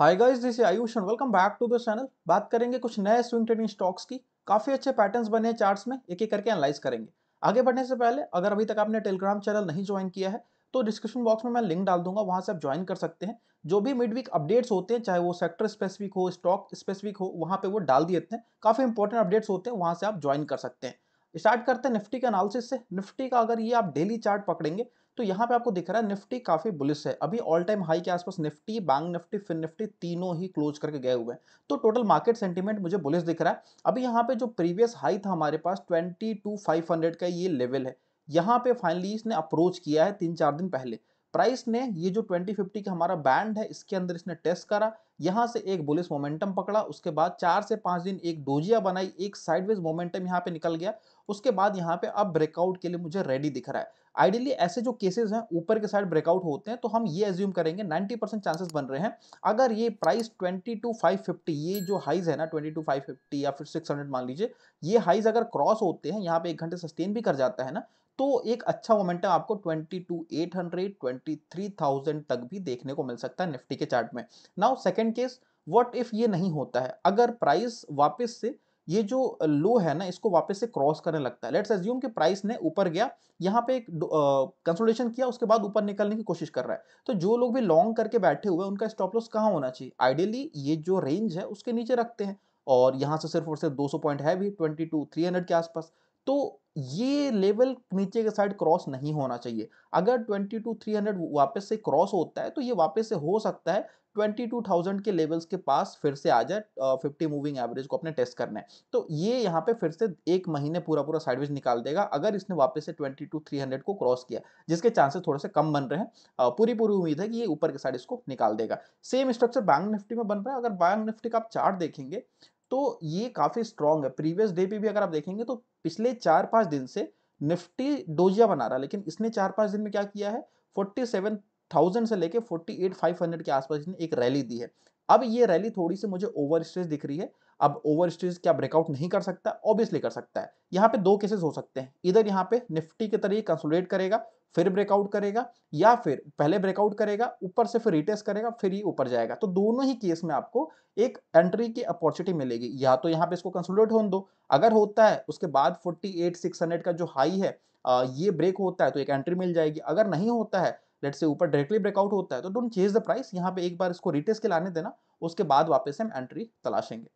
hi guys this Ayush and welcome back to the channel बात करेंगे कुछ नए स्विंग ट्रेडिंग स्टॉक्स की काफी अच्छे पैटर्न्स बने हैं चार्ट्स में एक एक करके एनालाइज करेंगे आगे बढ़ने से पहले अगर अभी तक आपने टेलीग्राम चैनल नहीं ज्वाइन किया है तो डिस्क्रिप्शन बॉक्स में मैं लिंक डाल दूंगा वहां से आप ज्वाइन कर सकते हैं जो भी मिड वीक अपडेट्स होते हैं चाहे वो सेक्टर स्पेसिफिक हो स्टॉक स्पेसिफिक हो वहाँ पे वो डाल दिए हैं काफी इंपॉर्टेंट अपडेट्स होते हैं वहाँ से आप ज्वाइन कर सकते हैं स्टार्ट करते हैं निफ्टी के एनालिसिस से निफ्टी का अगर ये आप डेली चार्ट पकड़ेंगे तो यहाँ पे आपको दिख रहा है निफ्टी काफी बुलिस है अभी ऑल टाइम हाई के आसपास Nifty bank Nifty fin Nifty तीनों ही क्लोज करके गए हुए हैं तो टोटल मार्केट सेंटीमेंट मुझे बुलिस दिख रहा है अभी यहाँ पे जो प्रीवियस हाई था हमारे पास ट्वेंटी टू फाइव हंड्रेड का ये लेवल है यहाँ पे फाइनली इसने अप्रोच किया है तीन चार दिन पहले प्राइस ने ये जो 2050 का हमारा बैंड है इसके अंदर इसने टेस्ट करा यहाँ से एक बुलिस मोमेंटम पकड़ा उसके बाद चार से पाँच दिन एक डोजिया बनाई एक साइडवेज मोमेंटम यहाँ पे निकल गया उसके बाद यहाँ पे अब ब्रेकआउट के लिए मुझे रेडी दिख रहा है आइडियली ऐसे जो केसेस हैं ऊपर के साइड ब्रेकआउट होते हैं तो हम ये एज्यूम करेंगे 90 परसेंट चांसेस बन रहे हैं अगर ये प्राइस 22550 ये जो हाइज है ना 22550 या फिर 600 मान लीजिए ये हाइज अगर क्रॉस होते हैं यहाँ पे एक घंटे सस्टेन भी कर जाता है ना तो एक अच्छा मोमेंटम आपको 22,800, 23,000 तक भी देखने को मिल सकता है निफ्टी के चार्ट में now second case what if ये नहीं होता है अगर प्राइस वापस से ये जो लो है ना इसको वापस से क्रॉस करने लगता है लेट्स एज्यूम कि प्राइस ने ऊपर गया यहाँ पे एक कंसोलिडेशन किया उसके बाद ऊपर निकलने की कोशिश कर रहा है तो जो लोग भी लॉन्ग करके बैठे हुए हैं उनका स्टॉप लॉस कहाँ होना चाहिए आइडियली ये जो रेंज है उसके नीचे रखते हैं और यहाँ से सिर्फ और सिर्फ सौ पॉइंट है भी थ्री हंड्रेड के आसपास तो ये लेवल नीचे के साइड क्रॉस नहीं होना चाहिए अगर 22 टू 300 वापस से क्रॉस होता है तो ये वापस से हो सकता है 22,000 के लेवल्स के पास फिर से आ जाए फिफ्टी मूविंग एवरेज को अपने टेस्ट करना है तो ये यहाँ पे फिर से एक महीने पूरा पूरा साइडवेज निकाल देगा अगर इसने वापस से 22,300 को क्रॉस किया जिसके चांसेस थोड़े से कम बन रहे हैं पूरी पूरी उम्मीद है कि ये ऊपर के साइड इसको निकाल देगा सेम स्ट्रक्चर बैंक निफ्टी में बन रहा है अगर बैंक निफ्टी का आप चार्ट देखेंगे तो ये काफ़ी स्ट्रांग है प्रीवियस डे पे भी अगर आप देखेंगे तो पिछले चार पांच दिन से निफ्टी डोजिया बना रहा लेकिन इसने चार पांच दिन में क्या किया है फोर्टी सेवन थाउजेंड से लेके फोर्टी एट फाइव हंड्रेड के आसपास इसने एक रैली दी है अब ये रैली थोड़ी सी मुझे ओवर दिख रही है अब ओवर स्टेज क्या ब्रेकआउट नहीं कर सकता ऑब्वियसली कर सकता है यहाँ पे दो केसेस हो सकते हैं इधर यहाँ पे निफ्टी के तरह कंसोलिडेट करेगा फिर ब्रेकआउट करेगा या फिर पहले ब्रेकआउट करेगा ऊपर से फिर रिटेस्ट करेगा फिर ही ऊपर जाएगा तो दोनों ही केस में आपको एक एंट्री की अपॉर्चुनिटी मिलेगी या तो यहाँ पे इसको कंसोलिडेट होने दो अगर होता है उसके बाद 48600 का जो हाई है ये ब्रेक होता है तो एक एंट्री मिल जाएगी अगर नहीं होता है लेट से ऊपर डायरेक्टली ब्रेकआउट होता है तो डोंट चेज द प्राइस यहाँ पे एक बार इसको रिटेस्ट के लाने देना उसके बाद वापस हम एंट्री तलाशेंगे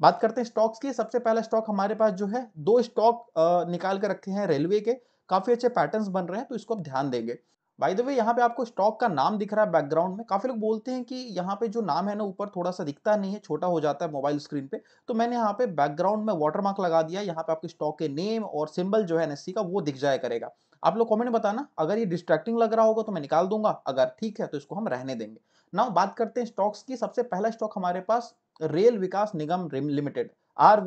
बात करते हैं स्टॉक्स की सबसे पहला स्टॉक हमारे पास जो है दो स्टॉक निकाल कर रखे हैं रेलवे के काफ़ी अच्छे पैटर्न बन रहे हैं तो इसको आप ध्यान देंगे बाई द वे यहाँ पे आपको स्टॉक का नाम दिख रहा है बैकग्राउंड में काफ़ी लोग बोलते हैं कि यहाँ पे जो नाम है ना ऊपर थोड़ा सा दिखता नहीं है छोटा हो जाता है मोबाइल स्क्रीन पे तो मैंने यहाँ पे बैकग्राउंड में वाटरमार्क लगा दिया यहाँ पे आपके स्टॉक के नेम और सिंबल जो है एन का वो दिख जाया करेगा आप लोग कमेंट बताना अगर ये डिस्ट्रैक्टिंग लग रहा होगा तो मैं निकाल दूंगा अगर ठीक है तो इसको हम रहने देंगे नाउ बात करते हैं स्टॉक्स की सबसे पहला स्टॉक हमारे पास रेल विकास निगम लिमिटेड आर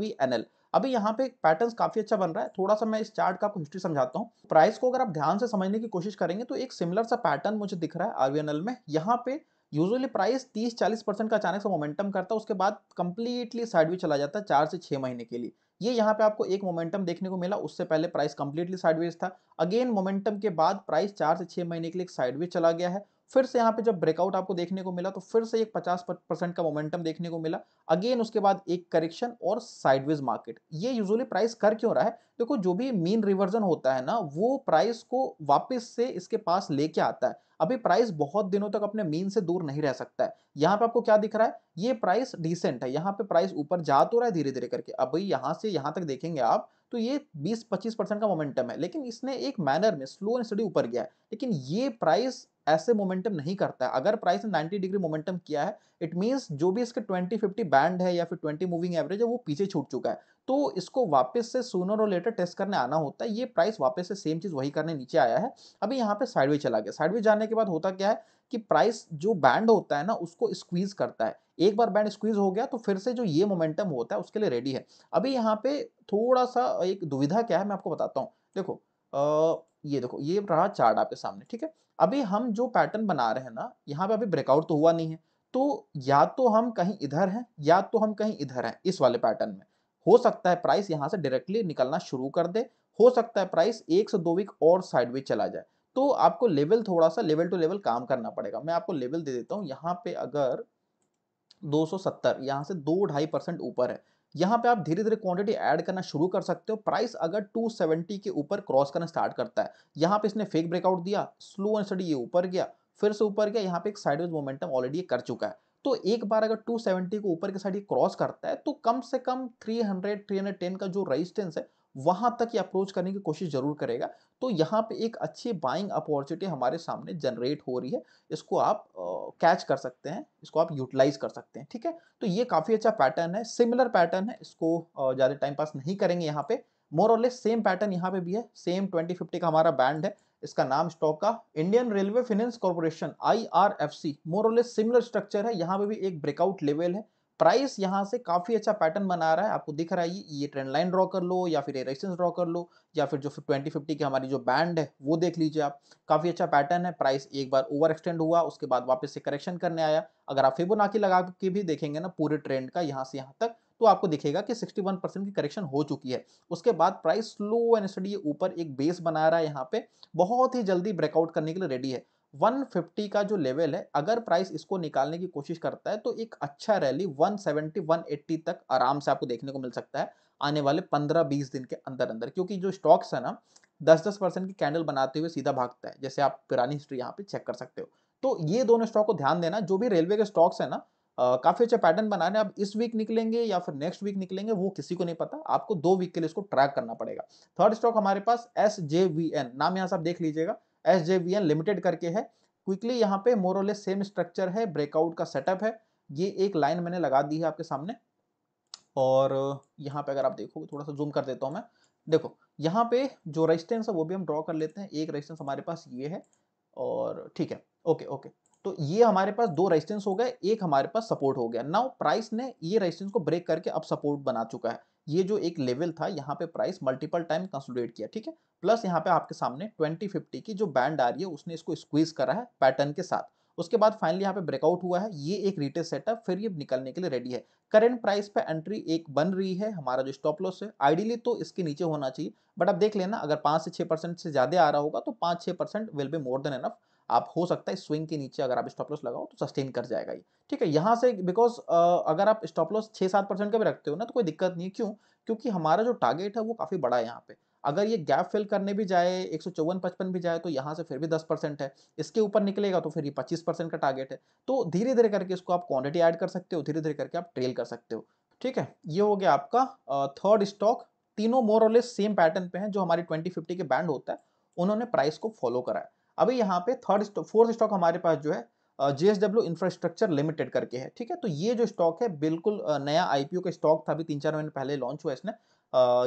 अभी यहाँ पे पैटर्न काफी अच्छा बन रहा है थोड़ा सा मैं इस चार्ट का आपको हिस्ट्री समझाता हूँ प्राइस को अगर आप ध्यान से समझने की कोशिश करेंगे तो एक सिमिलर सा पैटर्न मुझे दिख रहा है आरवीएनएल में यहाँ पे यूजुअली प्राइस 30-40 परसेंट का अचानक से मोमेंटम करता है उसके बाद कंप्लीटली साइड भी चला जाता है चार से छह महीने के लिए ये यहाँ पे आपको एक मोमेंटम देखने को मिला उससे पहले प्राइस कंप्लीटली साइडवेज था अगेन मोमेंटम के बाद प्राइस चार से छह महीने के लिए साइडवेज चला गया है फिर से यहाँ पे जब ब्रेकआउट आपको देखने को मिला तो फिर से एक 50 परसेंट का मोमेंटम देखने को मिला अगेन उसके बाद एक करेक्शन और साइडवेज मार्केट ये यूजुअली प्राइस कर क्यों रहा है देखो जो भी मीन रिवर्जन होता है ना वो प्राइस को वापस से इसके पास लेके आता है अभी प्राइस बहुत दिनों तक अपने मीन से दूर नहीं रह सकता है यहाँ पे आपको क्या दिख रहा है ये प्राइस डिसेंट है यहाँ पे प्राइस ऊपर जा तो रहा है धीरे धीरे करके अभी यहाँ से यहाँ तक देखेंगे आप तो ये 20-25 परसेंट का मोमेंटम है लेकिन इसने एक मैनर में स्लो एंड स्टडी ऊपर गया है लेकिन ये प्राइस ऐसे मोमेंटम नहीं करता है अगर प्राइस ने 90 डिग्री मोमेंटम किया है इट मीन्स जो भी इसके 20 50 बैंड है या फिर 20 मूविंग एवरेज है वो पीछे छूट चुका है तो इसको वापस से सोनर और लेटर टेस्ट करने आना होता है ये प्राइस वापस से सेम चीज़ वही करने नीचे आया है अभी यहाँ पे साइडवे चला गया साइडवे जाने के बाद होता क्या है कि प्राइस जो बैंड होता है ना उसको स्क्वीज करता है एक बार बैंड स्क्वीज हो गया तो फिर से जो ये मोमेंटम होता है उसके लिए रेडी है अभी यहाँ पे थोड़ा सा एक दुविधा क्या है मैं आपको बताता हूँ देखो आ, ये देखो ये रहा चार्ट आपके सामने ठीक है अभी हम जो पैटर्न बना रहे हैं ना यहाँ पे अभी ब्रेकआउट तो हुआ नहीं है तो या तो हम कहीं इधर हैं या तो हम कहीं इधर हैं इस वाले पैटर्न में हो सकता है प्राइस यहाँ से डायरेक्टली निकलना शुरू कर दे हो सकता है प्राइस एक से दो वीक और साइड चला जाए तो आपको लेवल थोड़ा सा लेवल टू लेवल काम करना पड़ेगा मैं आपको लेवल दे देता हूँ यहाँ पे अगर 270 यहाँ से दो ढाई परसेंट ऊपर है यहाँ पे आप धीरे धीरे क्वांटिटी ऐड करना शुरू कर सकते हो प्राइस अगर 270 के ऊपर क्रॉस करना स्टार्ट करता है यहाँ पे इसने फेक ब्रेकआउट दिया स्लो एंड स्टडी ये ऊपर गया फिर से ऊपर गया यहाँ पे एक साइडवेज मोमेंटम ऑलरेडी कर चुका है तो एक बार अगर 270 को ऊपर के साइड ये क्रॉस करता है तो कम से कम 300 310 का जो रेजिस्टेंस है वहां तक ये अप्रोच करने की कोशिश जरूर करेगा तो यहाँ पे एक अच्छी बाइंग अपॉर्चुनिटी हमारे सामने जनरेट हो रही है इसको आप कैच uh, कर सकते हैं इसको आप यूटिलाइज कर सकते हैं ठीक है तो ये काफ़ी अच्छा पैटर्न है सिमिलर पैटर्न है इसको uh, ज़्यादा टाइम पास नहीं करेंगे यहाँ पे मोर और लेस सेम पैटर्न यहाँ पे भी है सेम ट्वेंटी फिफ्टी का हमारा बैंड है इसका नाम स्टॉक का Indian railway finance corporation I R F C more और लेस सिमिलर स्ट्रक्चर है यहाँ पे भी एक ब्रेकआउट लेवल है प्राइस यहाँ से काफ़ी अच्छा पैटर्न बना रहा है आपको दिख रहा है ये ट्रेंड लाइन ड्रॉ कर लो या फिर एरेक्शन ड्रॉ कर लो या फिर जो ट्वेंटी फिफ्टी की हमारी जो बैंड है वो देख लीजिए आप काफ़ी अच्छा पैटर्न है प्राइस एक बार ओवर एक्सटेंड हुआ उसके बाद वापस से करेक्शन करने आया अगर आप फिबोनाची लगा के भी देखेंगे ना पूरे ट्रेंड का यहाँ से यहाँ तक तो आपको दिखेगा कि 61 परसेंट की करेक्शन हो चुकी है उसके बाद प्राइस स्लो एंड स्टडी ऊपर एक बेस बना रहा है यहाँ पे बहुत ही जल्दी ब्रेकआउट करने के लिए रेडी है 150 का जो लेवल है अगर प्राइस इसको निकालने की कोशिश करता है तो एक अच्छा रैली 170 180 तक आराम से आपको देखने को मिल सकता है आने वाले 15-20 दिन के अंदर अंदर क्योंकि जो स्टॉक्स है ना 10-10 परसेंट की कैंडल बनाते हुए सीधा भागता है जैसे आप पुरानी हिस्ट्री यहाँ पे चेक कर सकते हो तो ये दोनों स्टॉक को ध्यान देना जो भी रेलवे के स्टॉक्स है ना काफ़ी अच्छे पैटर्न बना रहे आप इस वीक निकलेंगे या फिर नेक्स्ट वीक निकलेंगे वो किसी को नहीं पता आपको दो वीक के लिए इसको ट्रैक करना पड़ेगा थर्ड स्टॉक हमारे पास एस जे वी एन नाम यहाँ से आप देख लीजिएगा एस लिमिटेड करके है क्विकली यहाँ पे मोरलेस सेम स्ट्रक्चर है ब्रेकआउट का सेटअप है ये एक लाइन मैंने लगा दी है आपके सामने और यहाँ पे अगर आप देखोगे थोड़ा सा जूम कर देता हूँ मैं देखो यहाँ पे जो रजिस्टेंस है वो भी हम ड्रॉ कर लेते हैं एक रजिस्टेंस हमारे पास ये है और ठीक है ओके ओके तो ये हमारे पास दो रेजिस्टेंस हो गए एक हमारे पास सपोर्ट हो गया नाउ प्राइस ने ये रेजिस्टेंस को ब्रेक करके अब सपोर्ट बना चुका है ये जो एक लेवल था यहाँ पे प्राइस मल्टीपल टाइम कंसोलिडेट किया ठीक है प्लस यहाँ पे आपके सामने 2050 की जो बैंड आ रही है उसने इसको स्क्वीज करा है पैटर्न के साथ उसके बाद फाइनली यहाँ पे ब्रेकआउट हुआ है ये एक रिटेल सेटअप फिर ये निकलने के लिए रेडी है करेंट प्राइस पे एंट्री एक बन रही है हमारा जो स्टॉप लॉस है आइडियली तो इसके नीचे होना चाहिए बट आप देख लेना अगर पाँच से छः परसेंट से ज़्यादा आ रहा होगा तो पाँच छः percent will be more than enough आप हो सकता है स्विंग के नीचे अगर आप स्टॉप लॉस लगाओ तो सस्टेन कर जाएगा ये ठीक है यहाँ से बिकॉज अगर आप स्टॉप लॉस छः सात परसेंट का भी रखते हो ना तो कोई दिक्कत नहीं है क्यों क्योंकि हमारा जो टारगेट है वो काफ़ी बड़ा है यहाँ पे अगर ये गैप फिल करने भी जाए एक सौ चौवन पचपन भी जाए तो यहाँ से फिर भी दस परसेंट है इसके ऊपर निकलेगा तो फिर ये पच्चीस परसेंट का टारगेट है तो धीरे धीरे करके इसको आप क्वान्टिटी ऐड कर सकते हो धीरे धीरे करके आप ट्रेल कर सकते हो ठीक है ये हो गया आपका थर्ड स्टॉक तीनों मोर और लेस सेम पैटर्न पे हैं जो हमारी ट्वेंटी फिफ्टी के बैंड होता है उन्होंने प्राइस को फॉलो कराया अभी यहाँ पे थर्ड फोर्थ स्टॉक हमारे पास जो है जे इंफ्रास्ट्रक्चर लिमिटेड करके है ठीक है तो ये जो स्टॉक है बिल्कुल नया आईपीओ का स्टॉक था अभी तीन चार महीने पहले लॉन्च हुआ इसने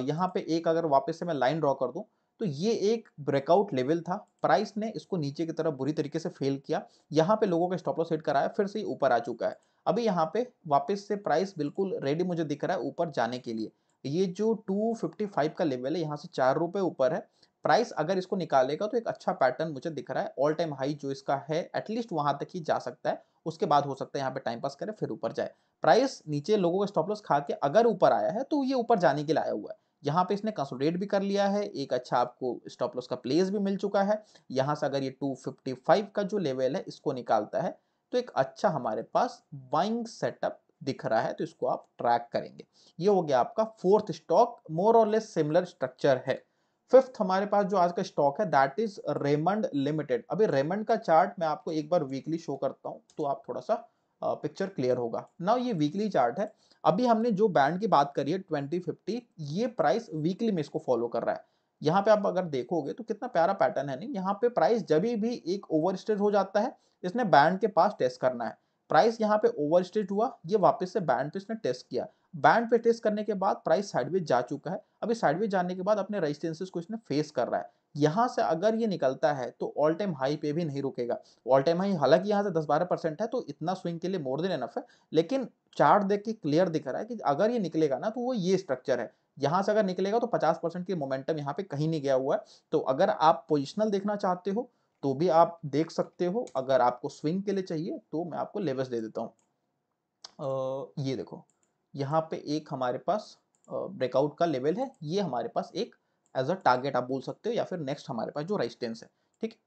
यहाँ पे एक अगर वापस से मैं लाइन ड्रॉ कर दूँ तो ये एक ब्रेकआउट लेवल था प्राइस ने इसको नीचे की तरफ बुरी तरीके से फेल किया यहाँ पे लोगों का स्टॉप लॉस हिट कराया फिर से ऊपर आ चुका है अभी यहाँ पे वापस से प्राइस बिल्कुल रेडी मुझे दिख रहा है ऊपर जाने के लिए ये जो 255 का लेवल है यहाँ से चार रुपये ऊपर है प्राइस अगर इसको निकालेगा तो एक अच्छा पैटर्न मुझे दिख रहा है ऑल टाइम हाई जो इसका है एटलीस्ट वहां तक ही जा सकता है उसके बाद हो सकता है यहाँ पे टाइम पास करे फिर ऊपर जाए प्राइस नीचे लोगों का स्टॉप लॉस खा के अगर ऊपर आया है तो ये ऊपर जाने के लिए आया हुआ है यहाँ पे इसने कंसोलिडेट भी कर लिया है एक अच्छा आपको स्टॉप लॉस का प्लेस भी मिल चुका है यहाँ से अगर ये 255 का जो लेवल है इसको निकालता है तो एक अच्छा हमारे पास बाइंग सेटअप दिख रहा है तो इसको आप ट्रैक करेंगे ये हो गया आपका फोर्थ स्टॉक मोर और लेस सिमिलर स्ट्रक्चर है फिफ्थ हमारे पास जो आज का स्टॉक है दैट इज रेमंड लिमिटेड अभी रेमंड का चार्ट मैं आपको एक बार वीकली शो करता हूँ तो आप थोड़ा सा पिक्चर क्लियर होगा ना ये वीकली चार्ट है अभी हमने जो बैंड की बात करी है ट्वेंटी फिफ्टी ये प्राइस वीकली में इसको फॉलो कर रहा है यहाँ पे आप अगर देखोगे तो कितना प्यारा पैटर्न है नहीं यहाँ पे प्राइस जब भी एक ओवर हो जाता है इसने बैंड के पास टेस्ट करना है प्राइस यहाँ पे ओवर हुआ ये वापस से बैंड पे इसने टेस्ट किया बैंड पे टेस्ट करने के बाद प्राइस साइडवेज जा चुका है अभी साइडवेज जाने के बाद अपने रेजिस्टेंसेस को इसने फेस कर रहा है यहाँ से अगर ये निकलता है तो ऑल टाइम हाई पे भी नहीं रुकेगा ऑल टाइम हाई हालांकि यहाँ से 10-12 परसेंट है तो इतना स्विंग के लिए मोर देन एनफ है लेकिन चार्ट देख के क्लियर दिख रहा है कि अगर ये निकलेगा ना तो वो ये स्ट्रक्चर है यहाँ से अगर निकलेगा तो पचास परसेंट की मोमेंटम यहाँ पे कहीं नहीं गया हुआ है तो अगर आप पोजिशनल देखना चाहते हो तो भी आप देख सकते हो अगर आपको स्विंग के लिए चाहिए तो मैं आपको लेवस दे देता हूँ ये देखो यहाँ पे एक हमारे पास ब्रेकआउट का लेवल है ये हमारे पास एक एज अ टारगेट आप बोल सकते हो या फिर नेक्स्ट हमारे पास जो रेजिस्टेंस है ठीक है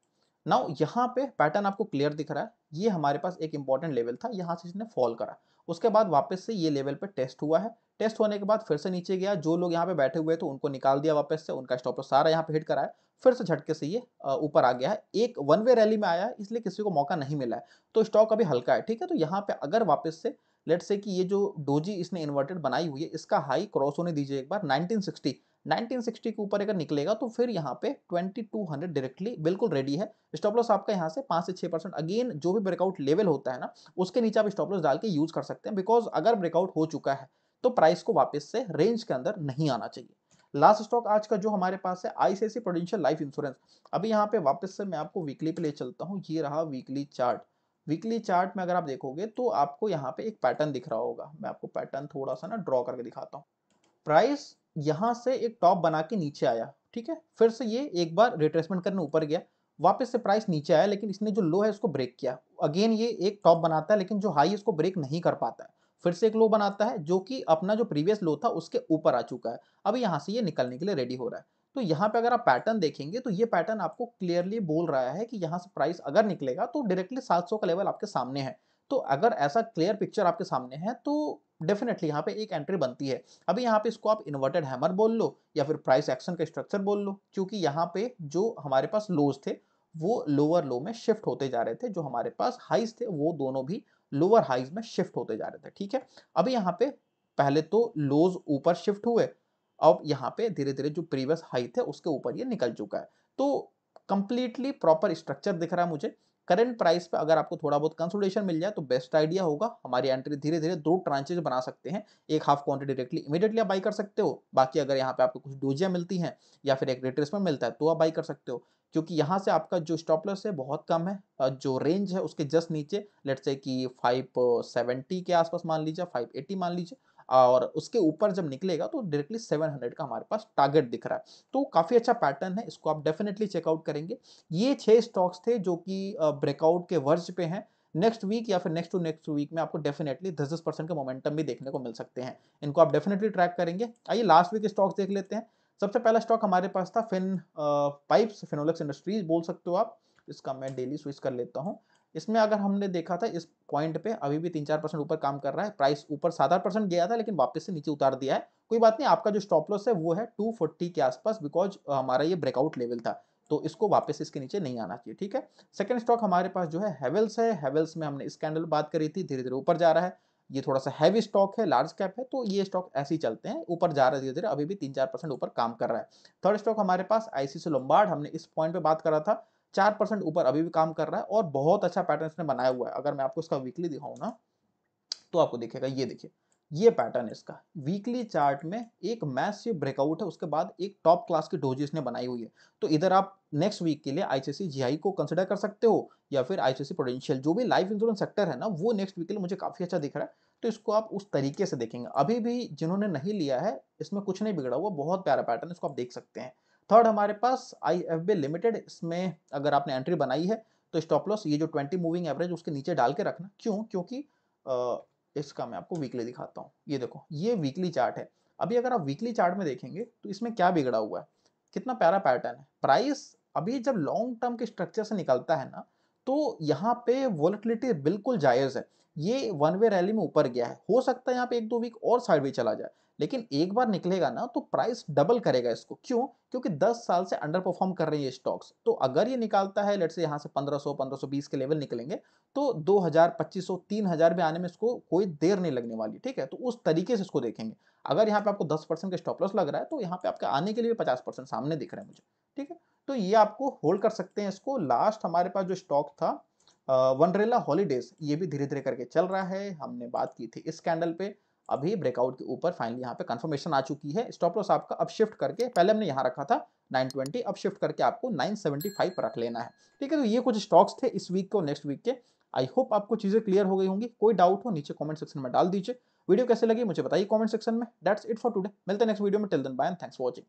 नाउ यहाँ पे पैटर्न आपको क्लियर दिख रहा है ये हमारे पास एक इंपॉर्टेंट लेवल था यहाँ से इसने फॉल करा उसके बाद वापस से ये लेवल पे टेस्ट हुआ है टेस्ट होने के बाद फिर से नीचे गया जो लोग यहाँ पे बैठे हुए थे उनको निकाल दिया वापस से उनका स्टॉप सारा यहाँ पे हिट करा है फिर से झटके से ये ऊपर आ गया है एक वन वे रैली में आया है इसलिए किसी को मौका नहीं मिला है तो स्टॉक अभी हल्का है ठीक है तो यहाँ पे अगर वापस से लेट से कि ये जो डोजी इसने इन्वर्टेड बनाई हुई है इसका हाई क्रॉस होने दीजिए एक बार 1960 1960 के ऊपर अगर निकलेगा तो फिर यहाँ पे 2200 डायरेक्टली बिल्कुल रेडी है स्टॉप लॉस आपका यहाँ से पाँच से छः परसेंट अगेन जो भी ब्रेकआउट लेवल होता है ना उसके नीचे आप स्टॉप लॉस डाल के यूज़ कर सकते हैं बिकॉज अगर ब्रेकआउट हो चुका है तो प्राइस को वापस से रेंज के अंदर नहीं आना चाहिए लास्ट स्टॉक आज का जो हमारे पास है आईसीआईसी प्रोडेंशियल लाइफ इंश्योरेंस अभी यहाँ पे वापस से मैं आपको वीकली पे ले चलता हूँ ये रहा वीकली चार्ट वीकली चार्ट में अगर आप देखोगे तो आपको यहाँ पे एक पैटर्न दिख रहा होगा मैं आपको पैटर्न थोड़ा सा ना ड्रॉ करके दिखाता हूँ प्राइस यहाँ से एक टॉप बना के नीचे आया ठीक है फिर से ये एक बार रिट्रेसमेंट करने ऊपर गया वापस से प्राइस नीचे आया लेकिन इसने जो लो है उसको ब्रेक किया अगेन ये एक टॉप बनाता है लेकिन जो हाई इसको ब्रेक नहीं कर पाता है फिर से एक लो बनाता है जो कि अपना जो प्रीवियस लो था उसके ऊपर आ चुका है अब यहाँ से ये निकलने के लिए रेडी हो रहा है तो यहाँ पे अगर आप पैटर्न देखेंगे तो ये पैटर्न आपको क्लियरली बोल रहा है कि यहाँ से प्राइस अगर निकलेगा तो डायरेक्टली 700 का लेवल आपके सामने है तो अगर ऐसा क्लियर पिक्चर आपके सामने है तो डेफिनेटली यहाँ पे एक एंट्री बनती है अभी यहाँ पे इसको आप इन्वर्टेड हैमर बोल लो या फिर प्राइस एक्शन का स्ट्रक्चर बोल लो क्योंकि यहाँ पे जो हमारे पास लोज थे वो लोअर लो में शिफ्ट होते जा रहे थे जो हमारे पास हाइज थे वो दोनों भी लोअर हाइज में शिफ्ट होते जा रहे थे ठीक है अभी यहाँ पे पहले तो लोज ऊपर शिफ्ट हुए अब यहाँ पे धीरे धीरे जो प्रीवियस हाई थे उसके ऊपर ये निकल चुका है तो कंप्लीटली प्रॉपर स्ट्रक्चर दिख रहा है मुझे करंट प्राइस पे अगर आपको थोड़ा बहुत कंसोलिडेशन मिल जाए तो बेस्ट आइडिया होगा हमारी एंट्री धीरे धीरे दो ट्रांचेज बना सकते हैं एक हाफ क्वांटिटी डायरेक्टली इमीडिएटली आप बाई कर सकते हो बाकी अगर यहाँ पे आपको कुछ डोजियाँ मिलती हैं या फिर एक रिट्रेसमेंट मिलता है तो आप बाई कर सकते हो क्योंकि यहाँ से आपका जो स्टॉपलेस है बहुत कम है जो रेंज है उसके जस्ट नीचे लेट से कि फाइव सेवेंटी के आसपास मान लीजिए फाइव मान लीजिए और उसके ऊपर जब निकलेगा तो डायरेक्टली 700 का हमारे पास टारगेट दिख रहा है तो काफ़ी अच्छा पैटर्न है इसको आप डेफिनेटली चेकआउट करेंगे ये छः स्टॉक्स थे जो कि ब्रेकआउट के वर्ज पे हैं नेक्स्ट वीक या फिर नेक्स्ट टू नेक्स्ट वीक में आपको डेफिनेटली दस दस परसेंट का मोमेंटम भी देखने को मिल सकते हैं इनको आप डेफिनेटली ट्रैक करेंगे आइए लास्ट वीक स्टॉक्स देख लेते हैं सबसे पहला स्टॉक हमारे पास था फिन पाइप्स फिनोलेक्स इंडस्ट्रीज बोल सकते हो आप इसका मैं डेली स्विच कर लेता हूँ इसमें अगर हमने देखा था इस पॉइंट पे अभी भी तीन चार परसेंट ऊपर काम कर रहा है प्राइस ऊपर सात आठ परसेंट गया था लेकिन वापस से नीचे उतार दिया है कोई बात नहीं आपका जो स्टॉप लॉस है वो है टू फोर्टी के आसपास बिकॉज हमारा ये ब्रेकआउट लेवल था तो इसको वापस इसके नीचे नहीं आना चाहिए ठीक है सेकेंड स्टॉक हमारे पास जो है हेवेल्स है हेवेल्स में हमने स्कैंडल बात करी थी धीरे धीरे ऊपर जा रहा है ये थोड़ा सा हैवी स्टॉक है लार्ज कैप है तो ये स्टॉक ऐसे ही चलते हैं ऊपर जा रहा है धीरे धीरे अभी भी तीन चार परसेंट ऊपर काम कर रहा है थर्ड स्टॉक हमारे पास आईसीसी लोम्बार्ड हमने इस पॉइंट पे बात करा था चार परसेंट ऊपर अभी भी काम कर रहा है और बहुत अच्छा पैटर्न इसने बनाया हुआ है अगर मैं आपको इसका वीकली दिखाऊँ ना तो आपको देखेगा ये देखिए ये पैटर्न इसका वीकली चार्ट में एक मैसिव ब्रेकआउट है उसके बाद एक टॉप क्लास की डोजी इसने बनाई हुई है तो इधर आप नेक्स्ट वीक के लिए आईसीसी जीआई को कंसिडर कर सकते हो या फिर आईसीसी पोटेंशियल जो भी लाइफ इंश्योरेंस सेक्टर है ना वो नेक्स्ट वीक के लिए मुझे काफ़ी अच्छा दिख रहा है तो इसको आप उस तरीके से देखेंगे अभी भी जिन्होंने नहीं लिया है इसमें कुछ नहीं बिगड़ा हुआ बहुत प्यारा पैटर्न इसको आप देख सकते हैं थर्ड हमारे पास आई एफ बी लिमिटेड इसमें अगर आपने एंट्री बनाई है तो स्टॉप लॉस ये जो ट्वेंटी मूविंग एवरेज उसके नीचे डाल के रखना क्यों क्योंकि इसका मैं आपको वीकली दिखाता हूँ ये देखो ये वीकली चार्ट है अभी अगर आप वीकली चार्ट में देखेंगे तो इसमें क्या बिगड़ा हुआ है कितना प्यारा पैटर्न है प्राइस अभी जब लॉन्ग टर्म के स्ट्रक्चर से निकलता है ना तो यहाँ पे वॉलेटिलिटी बिल्कुल जायज़ है ये वन वे रैली में ऊपर गया है हो सकता है यहाँ पे एक दो वीक और साइड भी चला जाए लेकिन एक बार निकलेगा ना तो प्राइस डबल करेगा इसको क्यों क्योंकि 10 साल से अंडर परफॉर्म कर रही है स्टॉक्स तो अगर ये निकालता है लेट से यहाँ से 1500 1520 के लेवल निकलेंगे तो 2000 2500 3000 में आने में इसको कोई देर नहीं लगने वाली ठीक है तो उस तरीके से इसको देखेंगे अगर यहाँ पे आपको दस परसेंट का स्टॉप लॉस लग रहा है तो यहाँ पे आपके आने के लिए पचास परसेंट सामने दिख रहा है मुझे ठीक है तो ये आपको होल्ड कर सकते हैं इसको लास्ट हमारे पास जो स्टॉक था वनरेला हॉलीडेज ये भी धीरे धीरे करके चल रहा है हमने बात की थी इस कैंडल पे अभी ब्रेकआउट के ऊपर फाइनली यहाँ पे कंफर्मेशन आ चुकी है स्टॉप लॉस आपका अब शिफ्ट करके पहले हमने यहाँ रखा था 920 अब शिफ्ट करके आपको 975 पर रख लेना है ठीक है तो ये कुछ स्टॉक्स थे इस वीक के और नेक्स्ट वीक के आई होप आपको चीज़ें क्लियर हो गई होंगी कोई डाउट हो नीचे कमेंट सेक्शन में डाल दीजिए वीडियो कैसे लगी मुझे बताइए कॉमेंट सेक्शन में डेट्स इट फॉर टूडे मिलते नेक्स्ट वीडियो में till then bye and thanks for watching